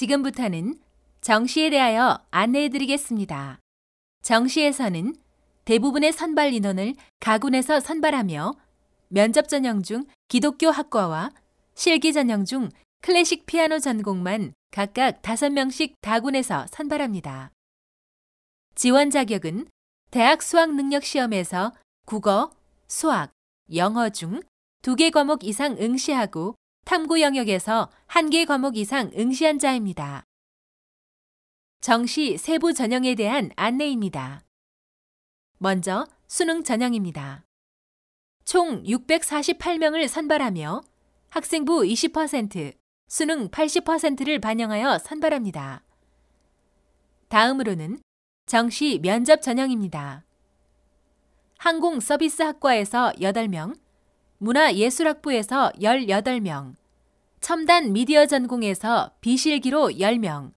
지금부터는 정시에 대하여 안내해드리겠습니다. 정시에서는 대부분의 선발 인원을 가군에서 선발하며 면접 전형 중 기독교 학과와 실기 전형 중 클래식 피아노 전공만 각각 5명씩 다군에서 선발합니다. 지원 자격은 대학 수학 능력 시험에서 국어, 수학, 영어 중 두 개 과목 이상 응시하고 탐구 영역에서 한 개 과목 이상 응시한 자입니다. 정시 세부 전형에 대한 안내입니다. 먼저 수능 전형입니다. 총 648명을 선발하며 학생부 20%, 수능 80%를 반영하여 선발합니다. 다음으로는 정시 면접 전형입니다. 항공 서비스 학과에서 8명, 문화예술학부에서 18명, 첨단 미디어 전공에서 비실기로 10명,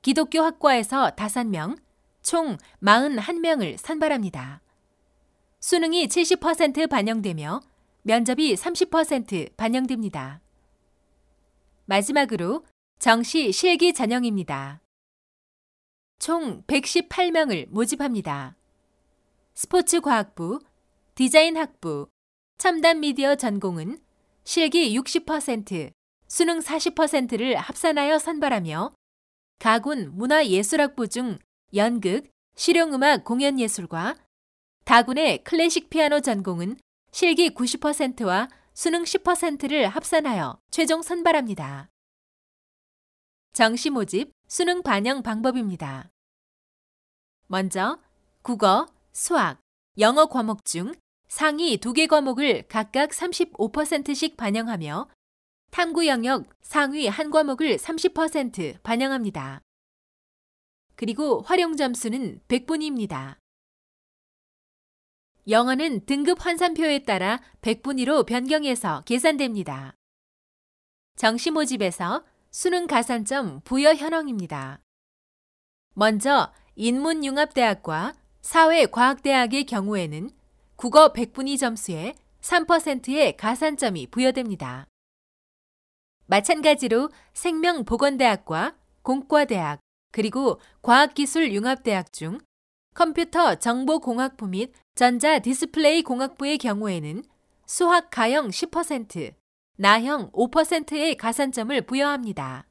기독교 학과에서 5명, 총 41명을 선발합니다. 수능이 70% 반영되며 면접이 30% 반영됩니다. 마지막으로 정시 실기 전형입니다. 총 118명을 모집합니다. 스포츠과학부, 디자인학부, 첨단 미디어 전공은 실기 60%, 수능 40%를 합산하여 선발하며 가군 문화예술학부 중 연극, 실용음악 공연예술과 다군의 클래식 피아노 전공은 실기 90%와 수능 10%를 합산하여 최종 선발합니다. 정시 모집, 수능 반영 방법입니다. 먼저 국어, 수학, 영어 과목 중 상위 2개 과목을 각각 35%씩 반영하며 탐구 영역 상위 한 과목을 30% 반영합니다. 그리고 활용 점수는 100분입니다. 위 영어는 등급 환산표에 따라 100분위로 변경해서 계산됩니다. 정시 모집에서 수능 가산점 부여 현황입니다. 먼저 인문융합대학과 사회과학대학의 경우에는 국어 100분위 점수에 3%의 가산점이 부여됩니다. 마찬가지로 생명보건대학과, 공과대학, 그리고 과학기술융합대학 중 컴퓨터 정보공학부 및 전자 디스플레이 공학부의 경우에는 수학 가형 10%, 나형 5%의 가산점을 부여합니다.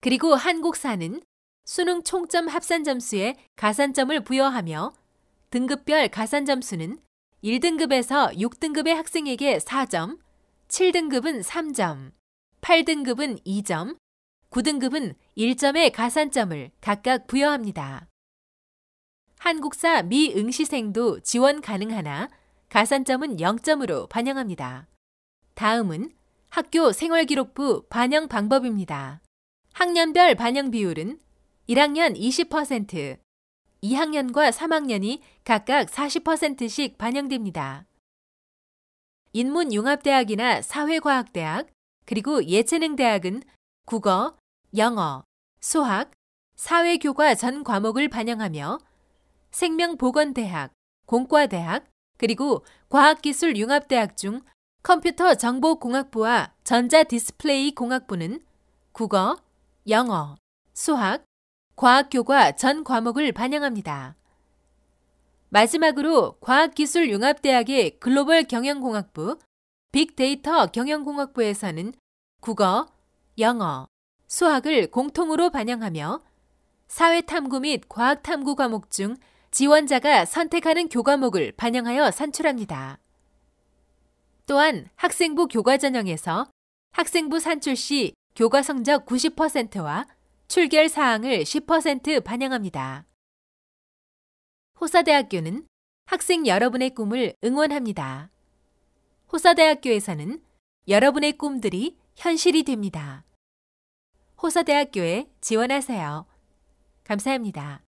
그리고 한국사는 수능 총점 합산 점수에 가산점을 부여하며 등급별 가산 점수는 1등급에서 6등급의 학생에게 4점, 7등급은 3점, 8등급은 2점, 9등급은 1점의 가산점을 각각 부여합니다. 한국사 미응시생도 지원 가능하나 가산점은 0점으로 반영합니다. 다음은 학교 생활기록부 반영 방법입니다. 학년별 반영 비율은 1학년 20%, 2학년과 3학년이 각각 40%씩 반영됩니다. 인문융합대학이나 사회과학대학, 그리고 예체능 대학은 국어, 영어, 수학, 사회교과 전 과목을 반영하며 생명보건대학, 공과대학, 그리고 과학기술융합대학 중 컴퓨터 정보공학부와 전자디스플레이 공학부는 국어, 영어, 수학, 과학교과 전 과목을 반영합니다. 마지막으로 과학기술융합대학의 글로벌 경영공학부, 빅데이터 경영공학부에서는 국어, 영어, 수학을 공통으로 반영하며 사회탐구 및 과학탐구 과목 중 지원자가 선택하는 교과목을 반영하여 산출합니다. 또한 학생부 교과 전형에서 학생부 산출 시 교과 성적 90%와 출결 사항을 10% 반영합니다. 호사대학교는 학생 여러분의 꿈을 응원합니다. 호사대학교에서는 여러분의 꿈들이 현실이 됩니다. 호사대학교에 지원하세요. 감사합니다.